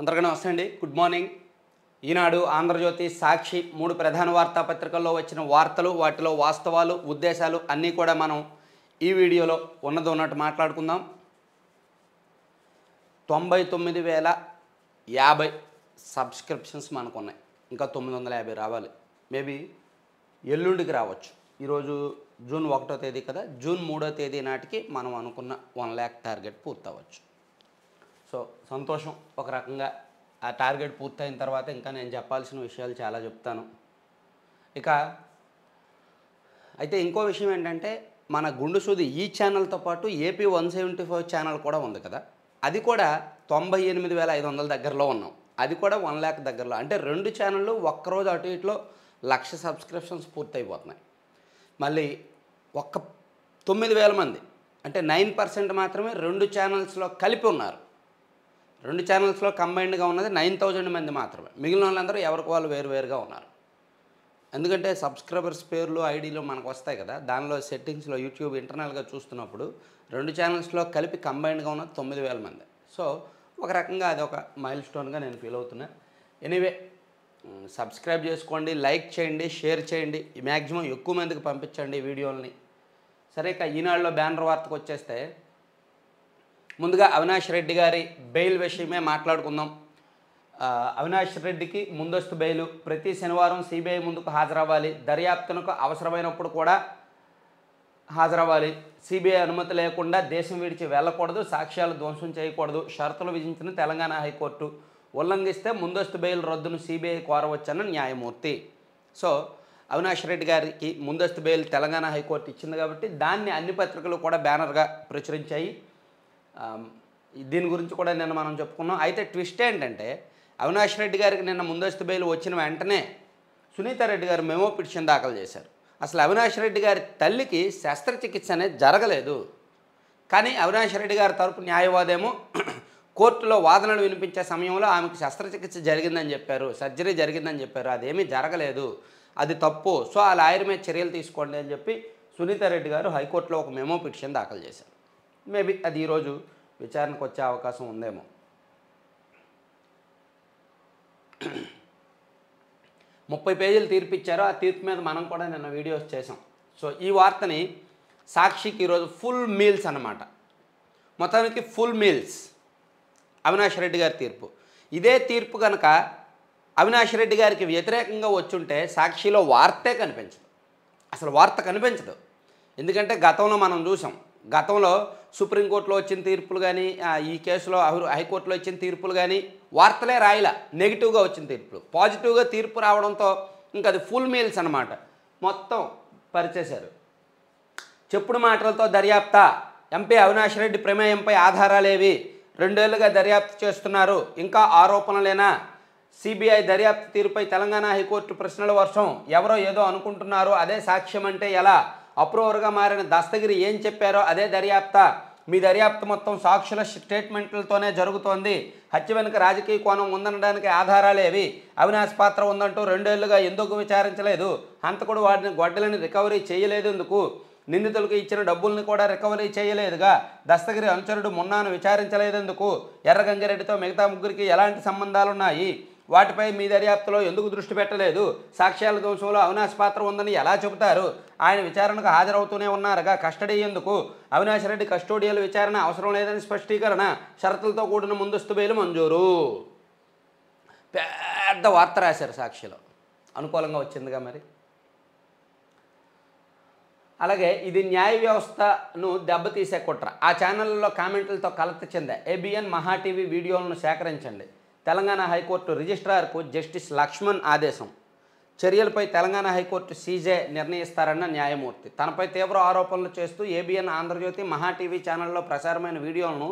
అందరికీ నమస్తే అండి గుడ్ మార్నింగ్ ఈనాడు ఆంధ్రజ్యోతి సాక్షి మూడు ప్రధాన వార్తాపత్రికల్లో వచ్చిన వార్తలు వాటిలో వాస్తవాలు ఉద్దేశాలు అన్నీ కూడా మనం ఈ వీడియోలో ఉన్నది ఉన్నట్టు మాట్లాడుకుందాం తొంభై తొమ్మిది వేల యాభై సబ్స్క్రిప్షన్స్ మనకు ఉన్నాయి ఇంకా తొమ్మిది వందల యాభై రావాలి మేబీ ఎల్లుండికి రావచ్చు ఈరోజు జూన్ ఒకటో తేదీ కదా జూన్ మూడో తేదీ నాటికి మనం అనుకున్న వన్ ల్యాక్ టార్గెట్ పూర్తవచ్చు సో సంతోషం ఒక రకంగా ఆ టార్గెట్ పూర్తయిన తర్వాత ఇంకా నేను చెప్పాల్సిన విషయాలు చాలా చెప్తాను ఇక అయితే ఇంకో విషయం ఏంటంటే మన గుండు సూది ఈ ఛానల్తో పాటు AP one seventy five channel కూడా ఉంది కదా అది కూడా తొంభై ఎనిమిది వేల ఐదు వందల దగ్గరలో ఉన్నాం అది కూడా వన్ ల్యాక్ దగ్గరలో అంటే రెండు ఛానళ్ళు ఒక్కరోజు అటు ఇట్లో లక్ష సబ్స్క్రిప్షన్స్ పూర్తయిపోతున్నాయి మళ్ళీ ఒక్క తొమ్మిది వేల మంది అంటే నైన్ పర్సెంట్ మాత్రమే రెండు ఛానల్స్లో కలిపి ఉన్నారు రెండు ఛానల్స్లో కంబైన్డ్గా ఉన్నది నైన్ థౌజండ్ మంది మాత్రమే మిగిలిన వాళ్ళందరూ ఎవరికి వాళ్ళు వేరువేరుగా ఉన్నారు ఎందుకంటే సబ్స్క్రైబర్స్ పేర్లు ఐడీలు మనకు వస్తాయి కదా దానిలో సెట్టింగ్స్లో యూట్యూబ్ ఇంటర్నల్గా చూస్తున్నప్పుడు రెండు ఛానల్స్లో కలిపి కంబైన్డ్గా ఉన్న తొమ్మిది వేల మంది సో ఒక రకంగా అది ఒక మైల్ స్టోన్గా నేను ఫీల్ అవుతున్నా ఎనీవే సబ్స్క్రైబ్ చేసుకోండి లైక్ చేయండి షేర్ చేయండి మ్యాక్సిమం ఎక్కువ మందికి పంపించండి వీడియోల్ని సరే ఇక ఈనాడులో బ్యానర్ వార్తకు వచ్చేస్తే ముందుగా అవినాష్ రెడ్డి గారి బెయిల్ విషయమే మాట్లాడుకుందాం అవినాష్ రెడ్డికి ముందస్తు బెయిలు ప్రతి శనివారం సిబిఐ ముందుకు హాజరవ్వాలి దర్యాప్తునకు అవసరమైనప్పుడు కూడా హాజరవ్వాలి సిబిఐ అనుమతి లేకుండా దేశం విడిచి వెళ్ళకూడదు సాక్ష్యాలు ధ్వంసం చేయకూడదు షరతులు విధించిన తెలంగాణ హైకోర్టు ఉల్లంఘిస్తే ముందస్తు బెయిల్ రద్దును సిబిఐ కోరవచ్చన్న న్యాయమూర్తి సో అవినాష్ రెడ్డి గారికి ముందస్తు బెయిల్ తెలంగాణ హైకోర్టు ఇచ్చింది కాబట్టి దాన్ని అన్ని పత్రికలు కూడా బ్యానర్గా ప్రచురించాయి దీని గురించి కూడా నిన్న మనం చెప్పుకున్నాం అయితే ట్విస్ట్ ఏంటంటే అవినాష్ రెడ్డి గారికి నిన్న ముందస్తు బెయిల్ వచ్చిన వెంటనే సునీతారెడ్డి గారు మెమో పిటిషన్ దాఖలు చేశారు అసలు అవినాష్ రెడ్డి గారి తల్లికి శస్త్రచికిత్స అనేది జరగలేదు కానీ అవినాష్ రెడ్డి గారి తరపు న్యాయవాదేమో కోర్టులో వాదనలు వినిపించే సమయంలో ఆమెకు శస్త్రచికిత్స జరిగిందని చెప్పారు సర్జరీ జరిగిందని చెప్పారు అదేమీ జరగలేదు అది తప్పు సో ఆ లాయర్ మీద చర్యలు తీసుకోండి అని చెప్పి సునీతారెడ్డి గారు హైకోర్టులో ఒక మెమో పిటిషన్ దాఖలు చేశారు మేబీ అది ఈరోజు విచారణకు వచ్చే అవకాశం ఉందేమో ముప్పై పేజీలు తీర్పు ఆ తీర్పు మీద మనం కూడా నిన్న వీడియోస్ చేసాం సో ఈ వార్తని సాక్షికి ఈరోజు ఫుల్ మీల్స్ అనమాట మొత్తానికి ఫుల్ మీల్స్ అవినాష్ రెడ్డి గారి తీర్పు ఇదే తీర్పు కనుక అవినాష్ రెడ్డి గారికి వ్యతిరేకంగా వచ్చుంటే సాక్షిలో వార్తే కనిపించదు అసలు వార్త కనిపించదు ఎందుకంటే గతంలో మనం చూసాం గతంలో సుప్రీంకోర్టులో వచ్చిన తీర్పులు కానీ ఈ కేసులో హైకోర్టులో వచ్చిన తీర్పులు కానీ వార్తలే రాయల నెగిటివ్గా వచ్చిన తీర్పులు పాజిటివ్గా తీర్పు రావడంతో ఇంకా అది ఫుల్ మీల్స్ అనమాట మొత్తం పరిచేశారు చెప్పుడు మాటలతో దర్యాప్త ఎంపీ అవినాష్ రెడ్డి ప్రమేయంపై ఆధారాలేవి రెండేళ్లుగా దర్యాప్తు చేస్తున్నారు ఇంకా ఆరోపణలేనా సిబిఐ దర్యాప్తు తీరుపై తెలంగాణ హైకోర్టు ప్రశ్నల వర్షం ఎవరో ఏదో అనుకుంటున్నారు అదే సాక్ష్యం అంటే ఎలా అప్రూవర్గా మారిన దస్తగిరి ఏం చెప్పారో అదే దర్యాప్త మీ దర్యాప్తు మొత్తం సాక్షుల స్టేట్మెంట్లతోనే జరుగుతోంది హత్య వెనుక రాజకీయ కోణం ఉందనడానికి ఆధారాలేవి అవినాశ్ పాత్ర ఉందంటూ రెండేళ్లుగా ఎందుకు విచారించలేదు హంతకుడు వాటిని గొడ్డలని రికవరీ చేయలేదు ఎందుకు నిందితులకు ఇచ్చిన డబ్బుల్ని కూడా రికవరీ చేయలేదుగా దస్తగిరి అనుచరుడు మున్నాను విచారించలేదెందుకు ఎర్రగంగిరెడ్డితో మిగతా ముగ్గురికి ఎలాంటి సంబంధాలున్నాయి వాటిపై మీ దర్యాప్తులో ఎందుకు దృష్టి పెట్టలేదు సాక్ష్యాల దోషంలో అవినాష్ పాత్ర ఉందని ఎలా చెబుతారు ఆయన విచారణకు హాజరవుతూనే ఉన్నారుగా కస్టడీ ఎందుకు అవినాష్ రెడ్డి కస్టోడియల్ విచారణ అవసరం లేదని స్పష్టీకరణ షరతులతో కూడిన ముందస్తు బెయిలు మంజూరు పెద్ద వార్త రాశారు సాక్షిలో అనుకూలంగా వచ్చిందిగా మరి అలాగే ఇది న్యాయ వ్యవస్థను దెబ్బతీసే కుట్ర ఆ ఛానళ్ళలో కామెంట్లతో కలత చెందా ఏబిఎన్ మహా టీవీ వీడియోలను సేకరించండి తెలంగాణ హైకోర్టు రిజిస్ట్రార్కు జస్టిస్ లక్ష్మణ్ ఆదేశం చర్యలపై తెలంగాణ హైకోర్టు సీజే నిర్ణయిస్తారన్న న్యాయమూర్తి తనపై తీవ్ర ఆరోపణలు చేస్తూ ఏబిఎన్ ఆంధ్రజ్యోతి మహా టీవీ ఛానల్లో ప్రసారమైన వీడియోలను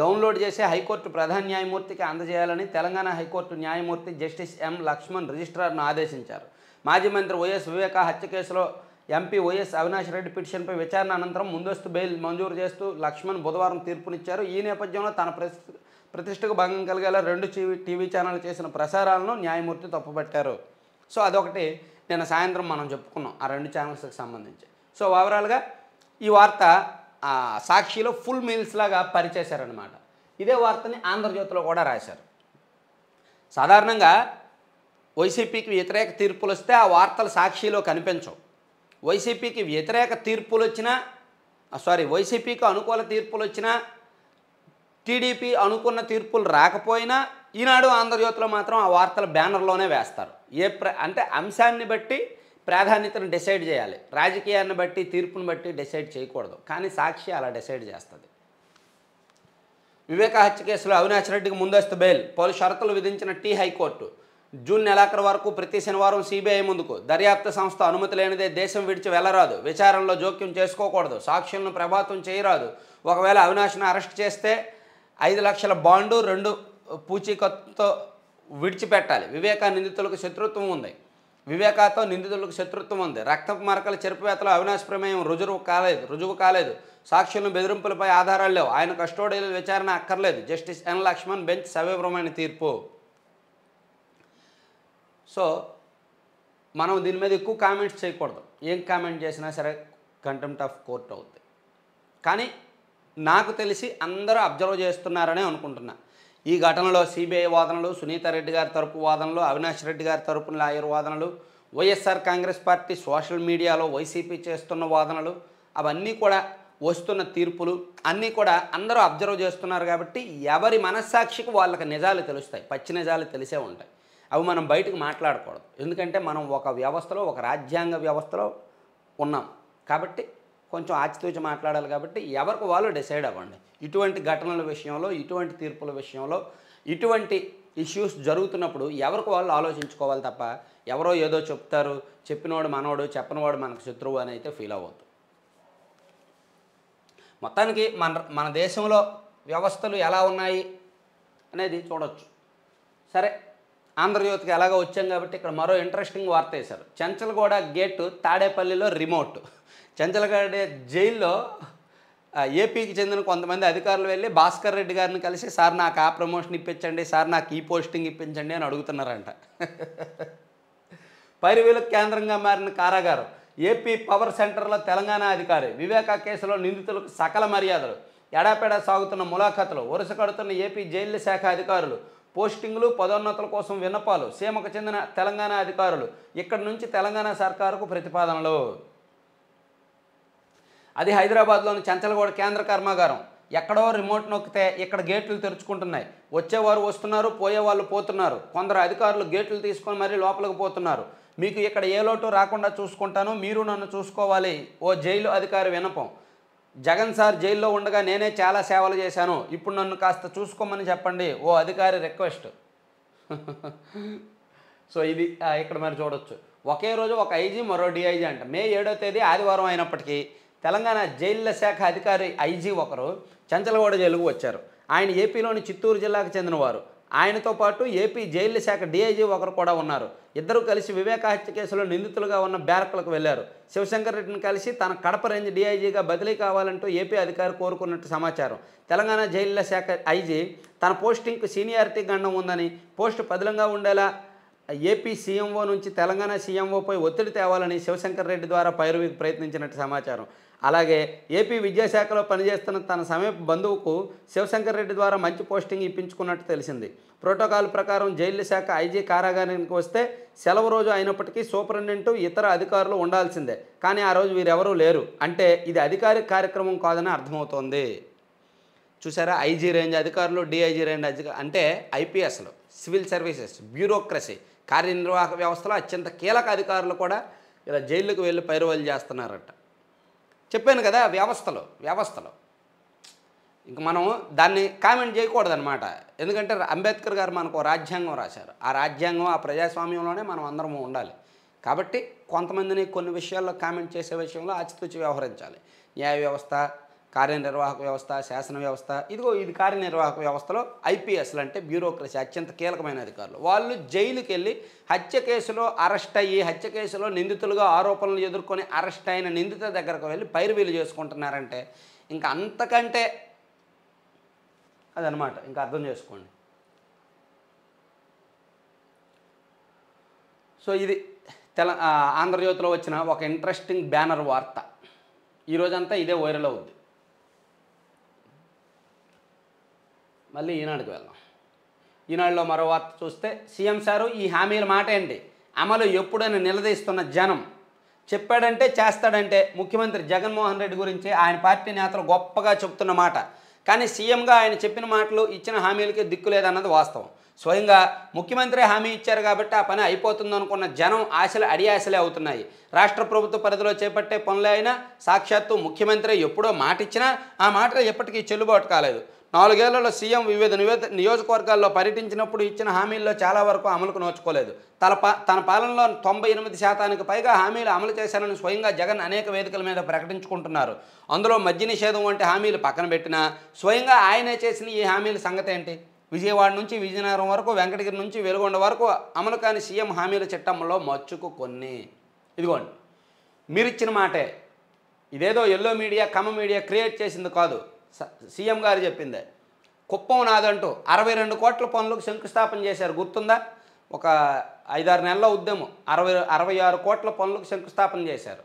డౌన్లోడ్ చేసి హైకోర్టు ప్రధాన న్యాయమూర్తికి అందజేయాలని తెలంగాణ హైకోర్టు న్యాయమూర్తి జస్టిస్ ఎం లక్ష్మణ్ రిజిస్ట్రార్ను ఆదేశించారు మాజీ మంత్రి వైఎస్ వివేక హత్య కేసులో ఎంపీ వైఎస్ అవినాష్ రెడ్డి పిటిషన్పై విచారణ అనంతరం ముందస్తు బెయిల్ మంజూరు చేస్తూ లక్ష్మణ్ బుధవారం తీర్పునిచ్చారు ఈ నేపథ్యంలో తన ప్రస్తుత ప్రతిష్టకు భంగం కలిగేలా రెండు టీవీ టీవీ ఛానల్ చేసిన ప్రసారాలను న్యాయమూర్తి తప్పుపట్టారు సో అదొకటి నిన్న సాయంత్రం మనం చెప్పుకున్నాం ఆ రెండు ఛానల్స్కి సంబంధించి సో ఓవరాల్గా ఈ వార్త సాక్షిలో ఫుల్ మీల్స్ లాగా పరిచేశారనమాట ఇదే వార్తని ఆంధ్రజ్యోతిలో కూడా రాశారు సాధారణంగా వైసీపీకి వ్యతిరేక తీర్పులు వస్తే ఆ వార్తలు సాక్షిలో కనిపించవు వైసీపీకి వ్యతిరేక తీర్పులు వచ్చినా సారీ వైసీపీకి అనుకూల తీర్పులు వచ్చినా టీడీపీ అనుకున్న తీర్పులు రాకపోయినా ఈనాడు ఆంధ్రజ్యోతిలో మాత్రం ఆ వార్తల బ్యానర్లోనే వేస్తారు ఏ అంటే అంశాన్ని బట్టి ప్రాధాన్యతను డిసైడ్ చేయాలి రాజకీయాన్ని బట్టి తీర్పును బట్టి డిసైడ్ చేయకూడదు కానీ సాక్షి అలా డిసైడ్ చేస్తుంది వివేక హత్య కేసులో అవినాష్ రెడ్డికి ముందస్తు బెయిల్ పలు షరతులు విధించిన టీ హైకోర్టు జూన్ నెలాఖరు వరకు ప్రతి శనివారం సిబిఐ ముందుకు దర్యాప్తు సంస్థ అనుమతి లేనిదే దేశం విడిచి వెళ్లరాదు విచారణలో జోక్యం చేసుకోకూడదు సాక్షులను ప్రభావితం చేయరాదు ఒకవేళ అవినాష్ను అరెస్ట్ చేస్తే ఐదు లక్షల బాండు రెండు పూచీకత్తుతో విడిచిపెట్టాలి వివేక నిందితులకు శత్రుత్వం ఉంది వివేకాతో నిందితులకు శత్రుత్వం ఉంది రక్తపు మరకల చెరుపువేతలు అవినాశ ప్రమేయం రుజువు కాలేదు రుజువు కాలేదు సాక్షులను బెదిరింపులపై ఆధారాలు లేవు ఆయన కస్టోడీల విచారణ అక్కర్లేదు జస్టిస్ ఎన్ లక్ష్మణ్ బెంచ్ సవివరమైన తీర్పు సో మనం దీని మీద ఎక్కువ కామెంట్స్ చేయకూడదు ఏం కామెంట్ చేసినా సరే కంటెంప్ట్ ఆఫ్ కోర్ట్ అవుతుంది కానీ నాకు తెలిసి అందరూ అబ్జర్వ్ చేస్తున్నారనే అనుకుంటున్నా ఈ ఘటనలో సిబిఐ వాదనలు సునీతారెడ్డి గారి తరపు వాదనలు అవినాష్ రెడ్డి గారి తరపున లాయర్ వాదనలు వైఎస్ఆర్ కాంగ్రెస్ పార్టీ సోషల్ మీడియాలో వైసీపీ చేస్తున్న వాదనలు అవన్నీ కూడా వస్తున్న తీర్పులు అన్నీ కూడా అందరూ అబ్జర్వ్ చేస్తున్నారు కాబట్టి ఎవరి మనస్సాక్షికి వాళ్ళకి నిజాలు తెలుస్తాయి పచ్చి నిజాలు తెలిసే ఉంటాయి అవి మనం బయటకు మాట్లాడకూడదు ఎందుకంటే మనం ఒక వ్యవస్థలో ఒక రాజ్యాంగ వ్యవస్థలో ఉన్నాం కాబట్టి కొంచెం ఆచితూచి మాట్లాడాలి కాబట్టి ఎవరికి వాళ్ళు డిసైడ్ అవ్వండి ఇటువంటి ఘటనల విషయంలో ఇటువంటి తీర్పుల విషయంలో ఇటువంటి ఇష్యూస్ జరుగుతున్నప్పుడు ఎవరికి వాళ్ళు ఆలోచించుకోవాలి తప్ప ఎవరో ఏదో చెప్తారు చెప్పినవాడు మనవాడు చెప్పినవాడు మనకు శత్రువు అని అయితే ఫీల్ అవ్వద్దు మొత్తానికి మన మన దేశంలో వ్యవస్థలు ఎలా ఉన్నాయి అనేది చూడవచ్చు సరే ఆంధ్రజ్యోతికి ఎలాగో వచ్చాం కాబట్టి ఇక్కడ మరో ఇంట్రెస్టింగ్ వార్త వేశారు చంచలగూడ గేటు తాడేపల్లిలో రిమోట్ చంచలగూడ జైల్లో ఏపీకి చెందిన కొంతమంది అధికారులు వెళ్ళి భాస్కర్ రెడ్డి గారిని కలిసి సార్ నాకు ఆ ప్రమోషన్ ఇప్పించండి సార్ నాకు ఈ పోస్టింగ్ ఇప్పించండి అని అడుగుతున్నారంట పైరువీలకు కేంద్రంగా మారిన కారాగారం ఏపీ పవర్ సెంటర్లో తెలంగాణ అధికారి వివేక కేసులో నిందితులకు సకల మర్యాదలు ఎడాపెడా సాగుతున్న ములాఖతులు వరుస కడుతున్న ఏపీ జైళ్ళ శాఖ అధికారులు పోస్టింగ్లు పదోన్నతుల కోసం విన్నపాలు సీమకు చెందిన తెలంగాణ అధికారులు ఇక్కడి నుంచి తెలంగాణ సర్కారుకు ప్రతిపాదనలు అది హైదరాబాద్లోని చంచలగూడ కేంద్ర కర్మాగారం ఎక్కడో రిమోట్ నొక్కితే ఇక్కడ గేట్లు తెరుచుకుంటున్నాయి వచ్చేవారు వస్తున్నారు పోయేవాళ్ళు పోతున్నారు కొందరు అధికారులు గేట్లు తీసుకొని మరీ లోపలికి పోతున్నారు మీకు ఇక్కడ ఏ లోటు రాకుండా చూసుకుంటాను మీరు నన్ను చూసుకోవాలి ఓ జైలు అధికారి వినపం జగన్ సార్ జైల్లో ఉండగా నేనే చాలా సేవలు చేశాను ఇప్పుడు నన్ను కాస్త చూసుకోమని చెప్పండి ఓ అధికారి రిక్వెస్ట్ సో ఇది ఇక్కడ మరి చూడొచ్చు ఒకే రోజు ఒక ఐజీ మరో డిఐజీ అంట మే ఏడో తేదీ ఆదివారం అయినప్పటికీ తెలంగాణ జైళ్ళ శాఖ అధికారి ఐజీ ఒకరు చంచలగూడ జైలుకు వచ్చారు ఆయన ఏపీలోని చిత్తూరు జిల్లాకు చెందినవారు ఆయనతో పాటు ఏపీ జైళ్ళ శాఖ డిఐజీ ఒకరు కూడా ఉన్నారు ఇద్దరు కలిసి వివేక హత్య కేసులో నిందితులుగా ఉన్న బ్యారక్లకు వెళ్లారు శివశంకర్ రెడ్డిని కలిసి తన కడప రేంజ్ డీఐజీగా బదిలీ కావాలంటూ ఏపీ అధికారి కోరుకున్నట్టు సమాచారం తెలంగాణ జైళ్ల శాఖ ఐజీ తన పోస్టింగ్కు సీనియారిటీ గండం ఉందని పోస్టు పదిలంగా ఉండేలా ఏపీ సీఎంఓ నుంచి తెలంగాణ సీఎంఓపై ఒత్తిడి తేవాలని శివశంకర్ రెడ్డి ద్వారా పైరువీకి ప్రయత్నించినట్టు సమాచారం అలాగే ఏపీ విద్యాశాఖలో పనిచేస్తున్న తన సమీప బంధువుకు శివశంకర్ రెడ్డి ద్వారా మంచి పోస్టింగ్ ఇప్పించుకున్నట్టు తెలిసింది ప్రోటోకాల్ ప్రకారం జైలు శాఖ ఐజీ కారాగారానికి వస్తే సెలవు రోజు అయినప్పటికీ సూపరింటెండెంట్ ఇతర అధికారులు ఉండాల్సిందే కానీ ఆ రోజు వీరెవరూ లేరు అంటే ఇది అధికారిక కార్యక్రమం కాదని అర్థమవుతోంది చూసారా ఐజీ రేంజ్ అధికారులు డిఐజీ రేంజ్ అధిక అంటే ఐపీఎస్లు సివిల్ సర్వీసెస్ బ్యూరోక్రసీ కార్యనిర్వాహక వ్యవస్థలో అత్యంత కీలక అధికారులు కూడా ఇలా జైళ్ళకు వెళ్ళి పైరువలు చేస్తున్నారట చెప్పాను కదా వ్యవస్థలో వ్యవస్థలో ఇంక మనం దాన్ని కామెంట్ చేయకూడదనమాట ఎందుకంటే అంబేద్కర్ గారు మనకు రాజ్యాంగం రాశారు ఆ రాజ్యాంగం ఆ ప్రజాస్వామ్యంలోనే మనం అందరము ఉండాలి కాబట్టి కొంతమందిని కొన్ని విషయాల్లో కామెంట్ చేసే విషయంలో ఆచితూచి వ్యవహరించాలి న్యాయ వ్యవస్థ కార్యనిర్వాహక వ్యవస్థ శాసన వ్యవస్థ ఇదిగో ఇది కార్యనిర్వాహక వ్యవస్థలో ఐపీఎస్లు అంటే బ్యూరోక్రసీ అత్యంత కీలకమైన అధికారులు వాళ్ళు జైలుకి వెళ్ళి హత్య కేసులో అరెస్ట్ అయ్యి హత్య కేసులో నిందితులుగా ఆరోపణలు ఎదుర్కొని అరెస్ట్ అయిన నిందిత దగ్గరకు వెళ్ళి పైరువీలు చేసుకుంటున్నారంటే ఇంకా అంతకంటే అదనమాట ఇంకా అర్థం చేసుకోండి సో ఇది తెల ఆంధ్రజ్యోతిలో వచ్చిన ఒక ఇంట్రెస్టింగ్ బ్యానర్ వార్త ఈరోజంతా ఇదే వైరల్ అవుద్ది మళ్ళీ ఈనాడుకు వెళ్దాం ఈనాడులో మరో వార్త చూస్తే సీఎం సారు ఈ హామీల మాట ఏంటి అమలు ఎప్పుడని నిలదీస్తున్న జనం చెప్పాడంటే చేస్తాడంటే ముఖ్యమంత్రి జగన్మోహన్ రెడ్డి గురించి ఆయన పార్టీ నేతలు గొప్పగా చెప్తున్న మాట కానీ సీఎంగా ఆయన చెప్పిన మాటలు ఇచ్చిన హామీలకి దిక్కు లేదన్నది వాస్తవం స్వయంగా ముఖ్యమంత్రి హామీ ఇచ్చారు కాబట్టి ఆ పని అయిపోతుందనుకున్న జనం ఆశలు అడియాశలే అవుతున్నాయి రాష్ట్ర ప్రభుత్వ పరిధిలో చేపట్టే పనులే అయినా సాక్షాత్తు ముఖ్యమంత్రి ఎప్పుడో మాట ఇచ్చినా ఆ మాట ఎప్పటికీ చెల్లుబాటు కాలేదు నాలుగేళ్లలో సీఎం వివిధ నియోజకవర్గాల్లో పర్యటించినప్పుడు ఇచ్చిన హామీల్లో చాలా వరకు అమలుకు నోచుకోలేదు తన తన పాలనలో తొంభై ఎనిమిది శాతానికి పైగా హామీలు అమలు చేశానని స్వయంగా జగన్ అనేక వేదికల మీద ప్రకటించుకుంటున్నారు అందులో మద్య నిషేధం వంటి హామీలు పక్కన పెట్టినా స్వయంగా ఆయనే చేసిన ఈ హామీల సంగతి ఏంటి విజయవాడ నుంచి విజయనగరం వరకు వెంకటగిరి నుంచి వెలుగొండ వరకు అమలు కాని సీఎం హామీల చిట్టంలో మచ్చుకు కొన్ని ఇదిగోండి మీరిచ్చిన మాటే ఇదేదో ఎల్లో మీడియా కమ మీడియా క్రియేట్ చేసింది కాదు సీఎం గారు చెప్పిందే కుప్పం నాదంటూ అరవై రెండు కోట్ల పనులకు శంకుస్థాపన చేశారు గుర్తుందా ఒక ఐదారు నెలల ఉద్యమం అరవై అరవై ఆరు కోట్ల పనులకు శంకుస్థాపన చేశారు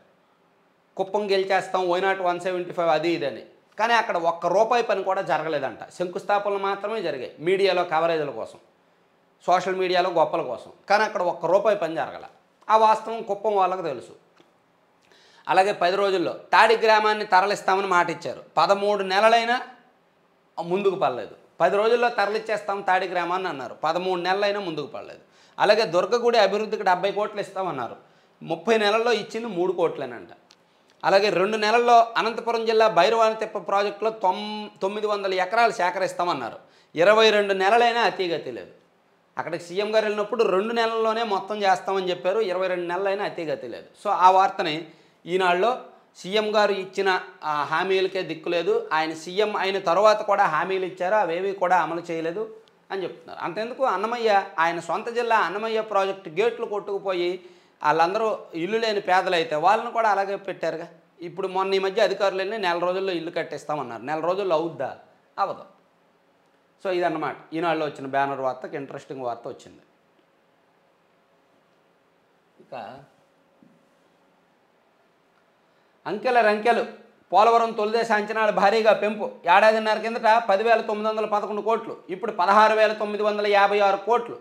కుప్పం గెలిచేస్తాం వైనాట్ వన్ సెవెంటీ ఫైవ్ అది ఇదని కానీ అక్కడ ఒక్క రూపాయి పని కూడా జరగలేదంట శంకుస్థాపనలు మాత్రమే జరిగాయి మీడియాలో కవరేజ్ల కోసం సోషల్ మీడియాలో గొప్పల కోసం కానీ అక్కడ ఒక్క రూపాయి పని జరగల ఆ వాస్తవం కుప్పం వాళ్ళకు తెలుసు అలాగే పది రోజుల్లో తాడి గ్రామాన్ని తరలిస్తామని మాట ఇచ్చారు పదమూడు నెలలైనా ముందుకు పడలేదు పది రోజుల్లో తరలిచ్చేస్తాం తాడి గ్రామాన్ని అన్నారు పదమూడు నెలలైనా ముందుకు పడలేదు అలాగే దుర్గగుడి అభివృద్ధికి డెబ్బై కోట్లు ఇస్తామన్నారు ముప్పై నెలల్లో ఇచ్చింది మూడు కోట్లేనంట అలాగే రెండు నెలల్లో అనంతపురం జిల్లా తిప్ప ప్రాజెక్టులో తొమ్ తొమ్మిది వందల ఎకరాలు సేకరిస్తామన్నారు ఇరవై రెండు నెలలైనా అతిగతి లేదు అక్కడికి సీఎం గారు వెళ్ళినప్పుడు రెండు నెలల్లోనే మొత్తం చేస్తామని చెప్పారు ఇరవై రెండు నెలలైనా అతిగతి లేదు సో ఆ వార్తని ఈనాడులో సీఎం గారు ఇచ్చిన హామీలకే దిక్కులేదు ఆయన సీఎం అయిన తర్వాత కూడా హామీలు ఇచ్చారు అవేవి కూడా అమలు చేయలేదు అని చెప్తున్నారు అంతెందుకు అన్నమయ్య ఆయన సొంత జిల్లా అన్నమయ్య ప్రాజెక్టు గేట్లు కొట్టుకుపోయి వాళ్ళందరూ ఇల్లు లేని పేదలైతే వాళ్ళని కూడా అలాగే పెట్టారుగా ఇప్పుడు మొన్న ఈ మధ్య అధికారులు వెళ్ళి నెల రోజుల్లో ఇల్లు కట్టేస్తామన్నారు నెల రోజుల్లో అవుద్దా అవదు సో ఇదన్నమాట ఈనాళ్ళు వచ్చిన బ్యానర్ వార్తకి ఇంట్రెస్టింగ్ వార్త వచ్చింది ఇక అంకెల రంకెలు పోలవరం తొలిదేశ అంచనాలు భారీగా పెంపు ఏడాదిన్నర కిందట పదివేల తొమ్మిది వందల పదకొండు కోట్లు ఇప్పుడు పదహారు వేల తొమ్మిది వందల యాభై ఆరు కోట్లు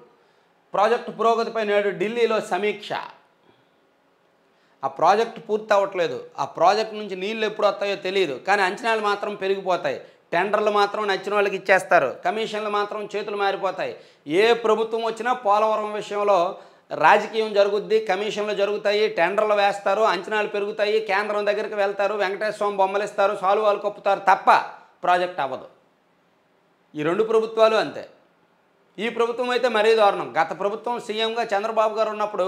ప్రాజెక్టు పురోగతిపై నేడు ఢిల్లీలో సమీక్ష ఆ ప్రాజెక్టు పూర్తి అవ్వట్లేదు ఆ ప్రాజెక్ట్ నుంచి నీళ్ళు ఎప్పుడు వస్తాయో తెలియదు కానీ అంచనాలు మాత్రం పెరిగిపోతాయి టెండర్లు మాత్రం నచ్చిన వాళ్ళకి ఇచ్చేస్తారు కమిషన్లు మాత్రం చేతులు మారిపోతాయి ఏ ప్రభుత్వం వచ్చినా పోలవరం విషయంలో రాజకీయం జరుగుద్ది కమిషన్లు జరుగుతాయి టెండర్లు వేస్తారు అంచనాలు పెరుగుతాయి కేంద్రం దగ్గరికి వెళ్తారు వెంకటేశ్వరం బొమ్మలిస్తారు బొమ్మలు ఇస్తారు సాలువాలు కప్పుతారు తప్ప ప్రాజెక్ట్ అవ్వదు ఈ రెండు ప్రభుత్వాలు అంతే ఈ ప్రభుత్వం అయితే మరీ దారుణం గత ప్రభుత్వం సీఎంగా చంద్రబాబు గారు ఉన్నప్పుడు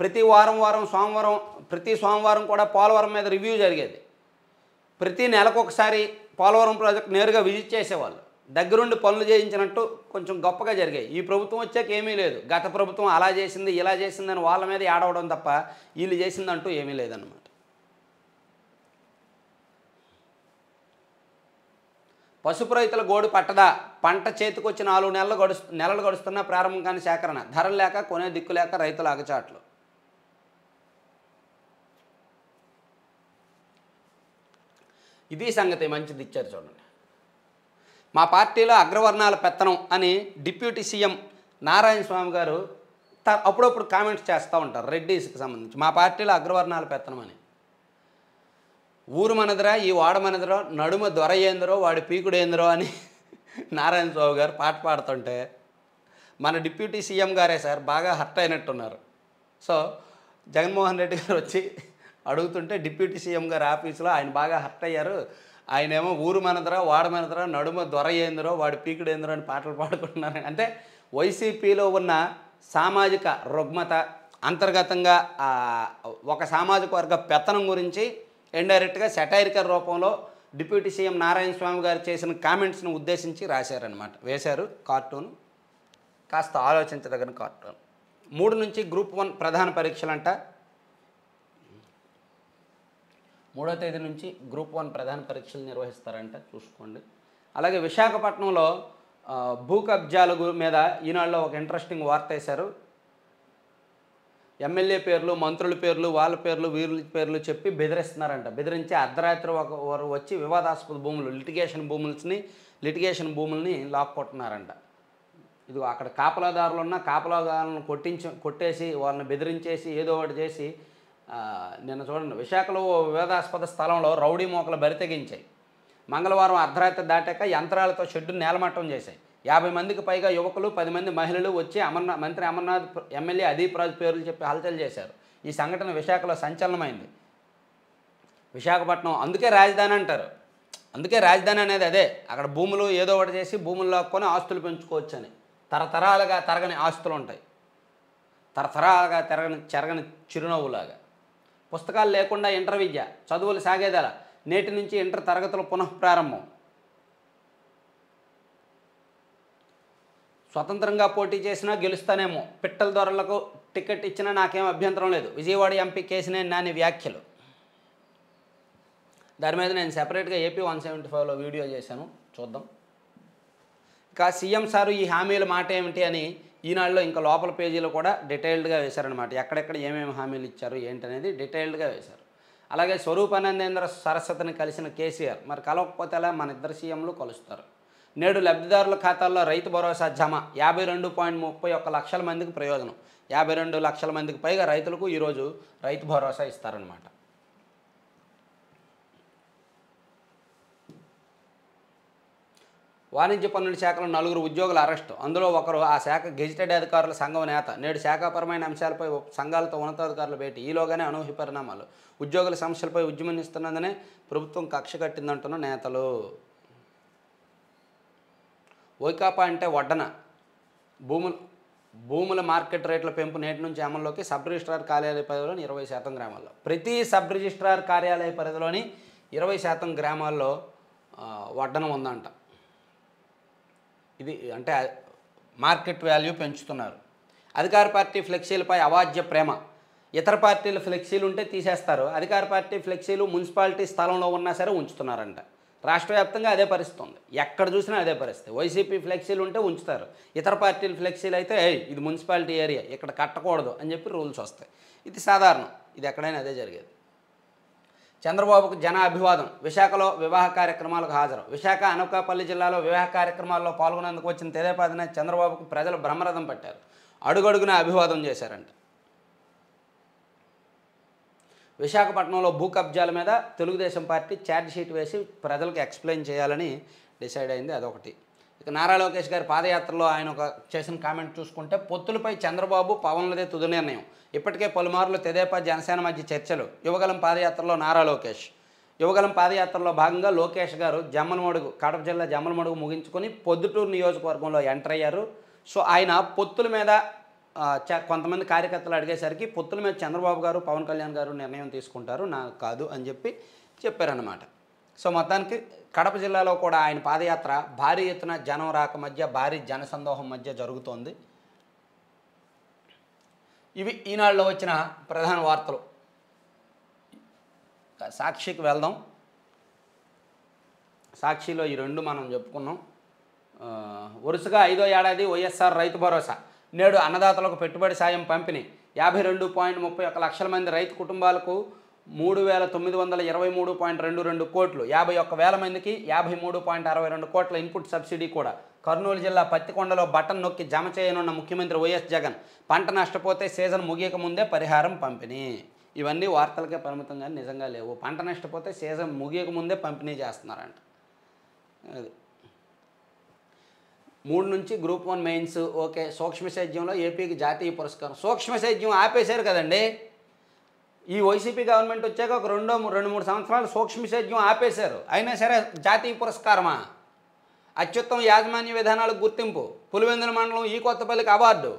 ప్రతి వారం వారం సోమవారం ప్రతి సోమవారం కూడా పోలవరం మీద రివ్యూ జరిగేది ప్రతి నెలకు పోలవరం ప్రాజెక్ట్ నేరుగా విజిట్ చేసేవాళ్ళు దగ్గరుండి పనులు చేయించినట్టు కొంచెం గొప్పగా జరిగాయి ఈ ప్రభుత్వం వచ్చాక ఏమీ లేదు గత ప్రభుత్వం అలా చేసింది ఇలా చేసిందని వాళ్ళ మీద ఏడవడం తప్ప వీళ్ళు చేసిందంటూ ఏమీ లేదన్నమాట పసుపు రైతుల గోడు పట్టదా పంట చేతికొచ్చి నాలుగు నెలలు గడుస్తు నెలలు గడుస్తున్న ప్రారంభం కానీ సేకరణ ధరలు లేక కొనే దిక్కు లేక రైతుల అగచాట్లు ఇది సంగతి మంచిది ఇచ్చారు చూడండి మా పార్టీలో అగ్రవర్ణాల పెత్తనం అని డిప్యూటీ సీఎం నారాయణ స్వామి గారు అప్పుడప్పుడు కామెంట్స్ చేస్తూ ఉంటారు రెడ్డీస్కి సంబంధించి మా పార్టీలో అగ్రవర్ణాల పెత్తనం అని ఊరు మనదిరా ఈ వాడ మనదిరా నడుమ దొర ఏందరో వాడి పీకుడు ఏందరో అని నారాయణ స్వామి గారు పాట పాడుతుంటే మన డిప్యూటీ సీఎం గారే సార్ బాగా హర్ట్ అయినట్టున్నారు సో జగన్మోహన్ రెడ్డి గారు వచ్చి అడుగుతుంటే డిప్యూటీ సీఎం గారు ఆఫీస్లో ఆయన బాగా హర్ట్ అయ్యారు ఆయనేమో ఊరు మనదరా వాడ మనదరా నడుమ దొర ఏందిరో వాడు పీకుడు ఏందిరో అని పాటలు పాడుకుంటున్నారు అంటే వైసీపీలో ఉన్న సామాజిక రుగ్మత అంతర్గతంగా ఒక సామాజిక వర్గ పెత్తనం గురించి ఇండైరెక్ట్గా సెటైరికర్ రూపంలో డిప్యూటీ సీఎం నారాయణ స్వామి గారు చేసిన కామెంట్స్ను ఉద్దేశించి రాశారనమాట వేశారు కార్టూన్ కాస్త ఆలోచించదగిన కార్టూన్ మూడు నుంచి గ్రూప్ వన్ ప్రధాన పరీక్షలంట మూడో తేదీ నుంచి గ్రూప్ వన్ ప్రధాన పరీక్షలు నిర్వహిస్తారంట చూసుకోండి అలాగే విశాఖపట్నంలో భూ కబ్జాల మీద ఈనాడులో ఒక ఇంట్రెస్టింగ్ వార్త వేశారు ఎమ్మెల్యే పేర్లు మంత్రుల పేర్లు వాళ్ళ పేర్లు వీళ్ళ పేర్లు చెప్పి బెదిరిస్తున్నారంట బెదిరించి అర్ధరాత్రి ఒక వారు వచ్చి వివాదాస్పద భూములు లిటిగేషన్ భూముల్స్ని లిటిగేషన్ భూముల్ని లాక్కొట్టున్నారంట ఇది అక్కడ కాపలాదారులు ఉన్న కాపలాదారులను కొట్టించ కొట్టేసి వాళ్ళని బెదిరించేసి ఏదో ఒకటి చేసి నిన్న చూడండి విశాఖలో వివాదాస్పద స్థలంలో రౌడీ మోకలు బరితెగించాయి మంగళవారం అర్ధరాత్రి దాటాక యంత్రాలతో షెడ్డు నేలమట్టం చేశాయి యాభై మందికి పైగా యువకులు పది మంది మహిళలు వచ్చి అమర్నాథ్ మంత్రి అమర్నాథ్ ఎమ్మెల్యే అదీప్ రాజు పేర్లు చెప్పి హల్చల్ చేశారు ఈ సంఘటన విశాఖలో సంచలనమైంది విశాఖపట్నం అందుకే రాజధాని అంటారు అందుకే రాజధాని అనేది అదే అక్కడ భూములు ఏదో ఒకటి చేసి భూములు లాక్కొని ఆస్తులు పెంచుకోవచ్చు అని తరతరాలుగా తరగని ఆస్తులు ఉంటాయి తరతరాలుగా తిరగని చెరగని చిరునవ్వులాగా పుస్తకాలు లేకుండా ఇంటర్ విద్య చదువులు సాగేదెల నేటి నుంచి ఇంటర్ తరగతులు పునః ప్రారంభం స్వతంత్రంగా పోటీ చేసినా గెలుస్తానేమో పిట్టల ధరలకు టికెట్ ఇచ్చినా నాకేం అభ్యంతరం లేదు విజయవాడ ఎంపీ కేసినేని నాని వ్యాఖ్యలు దాని మీద నేను సెపరేట్గా ఏపీ వన్ సెవెంటీ ఫైవ్లో వీడియో చేశాను చూద్దాం ఇక సీఎం సారు ఈ హామీల మాట ఏమిటి అని ఈనాడులో ఇంకా లోపల పేజీలో కూడా డీటెయిల్డ్గా వేశారనమాట ఎక్కడెక్కడ ఏమేమి హామీలు ఇచ్చారు ఏంటనేది డీటెయిల్డ్గా వేశారు అలాగే స్వరూపానందేంద్ర సరస్వతిని కలిసిన కేసీఆర్ మరి కలవకపోతే అలా మన ఇద్దరు సీఎంలు కలుస్తారు నేడు లబ్ధిదారుల ఖాతాల్లో రైతు భరోసా జమ యాభై రెండు పాయింట్ ముప్పై ఒక్క లక్షల మందికి ప్రయోజనం యాభై రెండు లక్షల మందికి పైగా రైతులకు ఈరోజు రైతు భరోసా ఇస్తారనమాట వాణిజ్య పన్నుల శాఖలో నలుగురు ఉద్యోగుల అరెస్టు అందులో ఒకరు ఆ శాఖ గెజిటెడ్ అధికారుల సంఘం నేత నేడు శాఖాపరమైన అంశాలపై సంఘాలతో ఉన్నతాధికారులు భేటీ ఈలోగానే అనూహ్య పరిణామాలు ఉద్యోగుల సమస్యలపై ఉద్యమనిస్తున్నందునే ప్రభుత్వం కక్ష కట్టిందంటున్న నేతలు వైకాపా అంటే వడ్డన భూములు భూముల మార్కెట్ రేట్ల పెంపు నేటి నుంచి అమల్లోకి సబ్ రిజిస్ట్రార్ కార్యాలయ పరిధిలోని ఇరవై శాతం గ్రామాల్లో ప్రతి సబ్ రిజిస్ట్రార్ కార్యాలయ పరిధిలోని ఇరవై శాతం గ్రామాల్లో వడ్డన ఉందంట ఇది అంటే మార్కెట్ వాల్యూ పెంచుతున్నారు అధికార పార్టీ ఫ్లెక్సీలపై అవాజ్య ప్రేమ ఇతర పార్టీలు ఫ్లెక్సీలు ఉంటే తీసేస్తారు అధికార పార్టీ ఫ్లెక్సీలు మున్సిపాలిటీ స్థలంలో ఉన్నా సరే ఉంచుతున్నారంట రాష్ట్ర వ్యాప్తంగా అదే పరిస్థితి ఉంది ఎక్కడ చూసినా అదే పరిస్థితి వైసీపీ ఫ్లెక్సీలు ఉంటే ఉంచుతారు ఇతర పార్టీల ఫ్లెక్సీలు అయితే ఇది మున్సిపాలిటీ ఏరియా ఇక్కడ కట్టకూడదు అని చెప్పి రూల్స్ వస్తాయి ఇది సాధారణం ఇది ఎక్కడైనా అదే జరిగేది చంద్రబాబుకు జన అభివాదం విశాఖలో వివాహ కార్యక్రమాలకు హాజరు విశాఖ అనకాపల్లి జిల్లాలో వివాహ కార్యక్రమాల్లో పాల్గొనేందుకు వచ్చిన తెదేపాదిన చంద్రబాబుకు ప్రజలు బ్రహ్మరథం పట్టారు అడుగడుగున అభివాదం చేశారంట విశాఖపట్నంలో భూ కబ్జాల మీద తెలుగుదేశం పార్టీ ఛార్జ్ షీట్ వేసి ప్రజలకు ఎక్స్ప్లెయిన్ చేయాలని డిసైడ్ అయింది అదొకటి ఇక నారా లోకేష్ గారి పాదయాత్రలో ఆయన ఒక చేసిన కామెంట్ చూసుకుంటే పొత్తులపై చంద్రబాబు పవన్లదే తుది నిర్ణయం ఇప్పటికే పలుమార్లు తెదేపా జనసేన మధ్య చర్చలు యువగలం పాదయాత్రలో నారా లోకేష్ యువగలం పాదయాత్రలో భాగంగా లోకేష్ గారు జమ్మలమడుగు కడప జిల్లా జమ్మలమడుగు ముగించుకొని పొద్దుటూరు నియోజకవర్గంలో ఎంటర్ అయ్యారు సో ఆయన పొత్తుల మీద కొంతమంది కార్యకర్తలు అడిగేసరికి పొత్తుల మీద చంద్రబాబు గారు పవన్ కళ్యాణ్ గారు నిర్ణయం తీసుకుంటారు నాకు కాదు అని చెప్పి చెప్పారన్నమాట సో మొత్తానికి కడప జిల్లాలో కూడా ఆయన పాదయాత్ర భారీ ఎత్తున జనం రాక మధ్య భారీ జనసందోహం మధ్య జరుగుతోంది ఇవి ఈనాడులో వచ్చిన ప్రధాన వార్తలు సాక్షికి వెళ్దాం సాక్షిలో ఈ రెండు మనం చెప్పుకున్నాం వరుసగా ఐదో ఏడాది వైఎస్ఆర్ రైతు భరోసా నేడు అన్నదాతలకు పెట్టుబడి సాయం పంపిణీ యాభై రెండు పాయింట్ ముప్పై ఒక లక్షల మంది రైతు కుటుంబాలకు మూడు వేల తొమ్మిది వందల ఇరవై మూడు పాయింట్ రెండు రెండు కోట్లు యాభై ఒక్క వేల మందికి యాభై మూడు పాయింట్ అరవై రెండు కోట్ల ఇన్పుట్ సబ్సిడీ కూడా కర్నూలు జిల్లా పత్తికొండలో బటన్ నొక్కి జమ చేయనున్న ముఖ్యమంత్రి వైఎస్ జగన్ పంట నష్టపోతే సీజన్ ముగియక ముందే పరిహారం పంపిణీ ఇవన్నీ వార్తలకే పరిమితం కానీ నిజంగా లేవు పంట నష్టపోతే సీజన్ ముగియక ముందే పంపిణీ చేస్తున్నారంట మూడు నుంచి గ్రూప్ వన్ మెయిన్స్ ఓకే సూక్ష్మ సేద్యంలో ఏపీకి జాతీయ పురస్కారం సూక్ష్మ సేద్యం ఆపేశారు కదండి ఈ వైసీపీ గవర్నమెంట్ వచ్చాక ఒక రెండో రెండు మూడు సంవత్సరాలు సేద్యం ఆపేశారు అయినా సరే జాతీయ పురస్కారమా అత్యుత్తమ యాజమాన్య విధానాలకు గుర్తింపు పులివెందుల మండలం ఈ కొత్తపల్లికి అవార్డు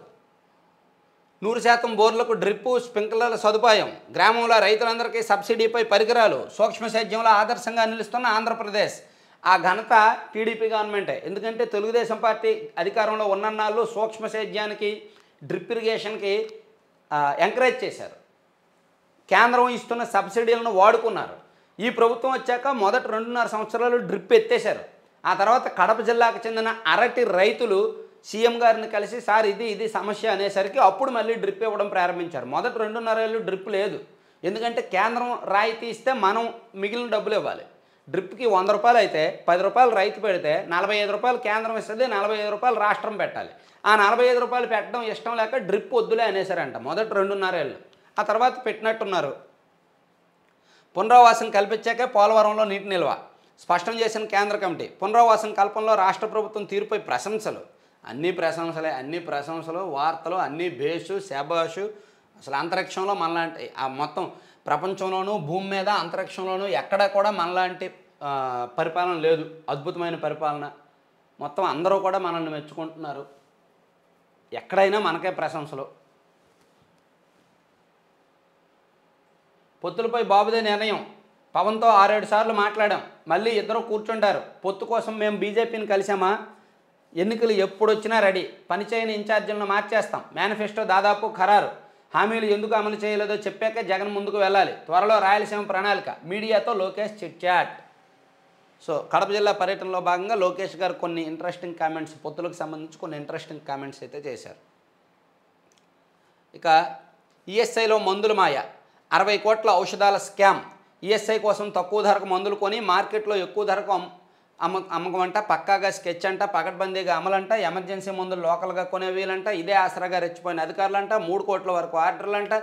నూరు శాతం బోర్లకు డ్రిప్పు స్ప్రింక్లర్ల సదుపాయం గ్రామంలో రైతులందరికీ సబ్సిడీపై పరికరాలు సేద్యంలో ఆదర్శంగా నిలుస్తున్న ఆంధ్రప్రదేశ్ ఆ ఘనత టీడీపీ గవర్నమెంటే ఎందుకంటే తెలుగుదేశం పార్టీ అధికారంలో ఉన్న సూక్ష్మ సూక్ష్మసేద్యానికి డ్రిప్ ఇరిగేషన్కి ఎంకరేజ్ చేశారు కేంద్రం ఇస్తున్న సబ్సిడీలను వాడుకున్నారు ఈ ప్రభుత్వం వచ్చాక మొదటి రెండున్నర సంవత్సరాలు డ్రిప్ ఎత్తేశారు ఆ తర్వాత కడప జిల్లాకు చెందిన అరటి రైతులు సీఎం గారిని కలిసి సార్ ఇది ఇది సమస్య అనేసరికి అప్పుడు మళ్ళీ డ్రిప్ ఇవ్వడం ప్రారంభించారు మొదటి రెండున్నర ఏళ్ళు డ్రిప్ లేదు ఎందుకంటే కేంద్రం రాయితీ ఇస్తే మనం మిగిలిన డబ్బులు ఇవ్వాలి డ్రిప్కి వంద రూపాయలు అయితే పది రూపాయలు రైతు పెడితే నలభై ఐదు రూపాయలు కేంద్రం ఇస్తుంది నలభై ఐదు రూపాయలు రాష్ట్రం పెట్టాలి ఆ నలభై ఐదు రూపాయలు పెట్టడం ఇష్టం లేక డ్రిప్ వద్దులే అనేసారంట మొదటి రెండున్నర ఏళ్ళు ఆ తర్వాత పెట్టినట్టున్నారు పునరావాసం కల్పించాకే పోలవరంలో నీటి నిల్వ స్పష్టం చేసిన కేంద్ర కమిటీ పునరావాసం కల్పనలో రాష్ట్ర ప్రభుత్వం తీరుపై ప్రశంసలు అన్ని ప్రశంసలే అన్ని ప్రశంసలు వార్తలు అన్ని బేసు శబాషు అసలు అంతరిక్షంలో మనలాంటి ఆ మొత్తం ప్రపంచంలోనూ భూమి మీద అంతరిక్షంలోనూ ఎక్కడ కూడా మనలాంటి పరిపాలన లేదు అద్భుతమైన పరిపాలన మొత్తం అందరూ కూడా మనల్ని మెచ్చుకుంటున్నారు ఎక్కడైనా మనకే ప్రశంసలు పొత్తులపై బాబుదే నిర్ణయం పవన్తో ఆరేడు సార్లు మాట్లాడాం మళ్ళీ ఇద్దరు కూర్చుంటారు పొత్తు కోసం మేము బీజేపీని కలిసామా ఎన్నికలు ఎప్పుడొచ్చినా రెడీ పనిచేయని ఇన్ఛార్జీలను మార్చేస్తాం మేనిఫెస్టో దాదాపు ఖరారు హామీలు ఎందుకు అమలు చేయలేదో చెప్పాక జగన్ ముందుకు వెళ్ళాలి త్వరలో రాయలసీమ ప్రణాళిక మీడియాతో లోకేష్ చిట్చాట్ సో కడప జిల్లా పర్యటనలో భాగంగా లోకేష్ గారు కొన్ని ఇంట్రెస్టింగ్ కామెంట్స్ పొత్తులకు సంబంధించి కొన్ని ఇంట్రెస్టింగ్ కామెంట్స్ అయితే చేశారు ఇక ఈఎస్ఐలో మందుల మాయ అరవై కోట్ల ఔషధాల స్కామ్ ఈఎస్ఐ కోసం తక్కువ ధరకు మందులు కొని మార్కెట్లో ఎక్కువ ధరకు అమ్మ అమ్మకమంట పక్కాగా స్కెచ్ అంట పకడ్బందీగా అమలంట ఎమర్జెన్సీ మందులు లోకల్గా కొనే వీలంట ఇదే ఆసరాగా రెచ్చిపోయిన అధికారులంట మూడు కోట్ల వరకు ఆర్డర్లంట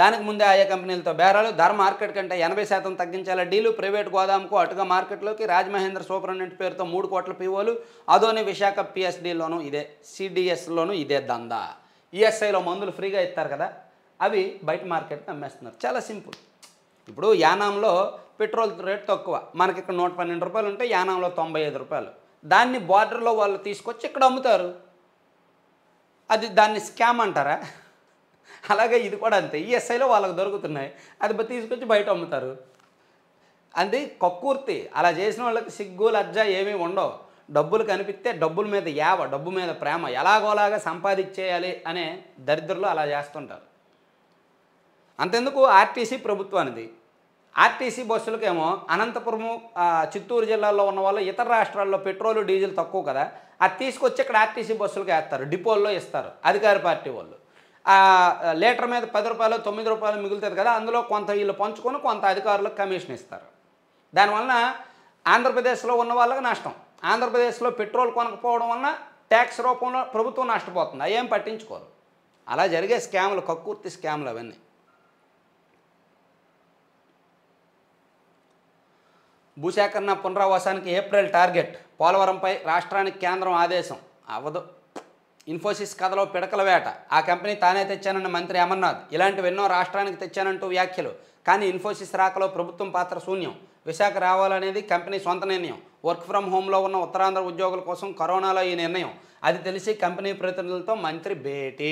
దానికి ముందే ఆయా కంపెనీలతో బేరాలు ధర మార్కెట్ కంటే ఎనభై శాతం తగ్గించాల డీలు ప్రైవేట్ గోదాముకు అటుగా మార్కెట్లోకి రాజమహేంద్ర సూపర్ సూపరింటెండెంట్ పేరుతో మూడు కోట్ల పీఓలు అదోని విశాఖ పిఎస్డీలోనూ ఇదే సిడిఎస్లోనూ ఇదే దందా ఈఎస్ఐలో మందులు ఫ్రీగా ఇస్తారు కదా అవి బయట మార్కెట్కి అమ్మేస్తున్నారు చాలా సింపుల్ ఇప్పుడు యానాంలో పెట్రోల్ రేట్ తక్కువ మనకి ఇక్కడ నూట పన్నెండు రూపాయలు ఉంటే యానాంలో తొంభై ఐదు రూపాయలు దాన్ని బార్డర్లో వాళ్ళు తీసుకొచ్చి ఇక్కడ అమ్ముతారు అది దాన్ని స్కామ్ అంటారా అలాగే ఇది కూడా అంతే ఈఎస్ఐలో వాళ్ళకి దొరుకుతున్నాయి అది తీసుకొచ్చి బయట అమ్ముతారు అది కక్కుర్తి అలా చేసిన వాళ్ళకి సిగ్గు లజ్జ ఏమీ ఉండవు డబ్బులు కనిపిస్తే డబ్బుల మీద యావ డబ్బు మీద ప్రేమ ఎలాగోలాగా సంపాదించేయాలి అనే దరిద్రులు అలా చేస్తుంటారు అంతెందుకు ఆర్టీసీ ప్రభుత్వానిది ఆర్టీసీ బస్సులకేమో అనంతపురము చిత్తూరు జిల్లాలో ఉన్న వాళ్ళు ఇతర రాష్ట్రాల్లో పెట్రోల్ డీజిల్ తక్కువ కదా అది తీసుకొచ్చి ఇక్కడ ఆర్టీసీ బస్సులకు వేస్తారు డిపోల్లో ఇస్తారు అధికార పార్టీ వాళ్ళు లీటర్ మీద పది రూపాయలు తొమ్మిది రూపాయలు మిగులుతుంది కదా అందులో కొంత వీళ్ళు పంచుకొని కొంత అధికారులకు కమిషన్ ఇస్తారు దానివలన ఆంధ్రప్రదేశ్లో ఉన్న వాళ్ళకి నష్టం ఆంధ్రప్రదేశ్లో పెట్రోల్ కొనకపోవడం వలన ట్యాక్స్ రూపంలో ప్రభుత్వం నష్టపోతుంది అవేం పట్టించుకోరు అలా జరిగే స్కాములు కక్కుర్తి స్కాములు అవన్నీ భూసేకరణ పునరావాసానికి ఏప్రిల్ టార్గెట్ పోలవరంపై రాష్ట్రానికి కేంద్రం ఆదేశం అవ్వదు ఇన్ఫోసిస్ కథలో పిడకల వేట ఆ కంపెనీ తానే తెచ్చానన్న మంత్రి అమర్నాథ్ ఇలాంటివి ఎన్నో రాష్ట్రానికి తెచ్చానంటూ వ్యాఖ్యలు కానీ ఇన్ఫోసిస్ రాకలో ప్రభుత్వం పాత్ర శూన్యం విశాఖ రావాలనేది కంపెనీ సొంత నిర్ణయం వర్క్ ఫ్రమ్ హోమ్లో ఉన్న ఉత్తరాంధ్ర ఉద్యోగుల కోసం కరోనాలో ఈ నిర్ణయం అది తెలిసి కంపెనీ ప్రతినిధులతో మంత్రి భేటీ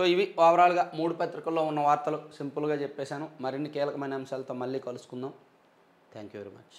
సో ఇవి ఓవరాల్గా మూడు పత్రికల్లో ఉన్న వార్తలు సింపుల్గా చెప్పేశాను మరిన్ని కీలకమైన అంశాలతో మళ్ళీ కలుసుకుందాం థ్యాంక్ యూ వెరీ మచ్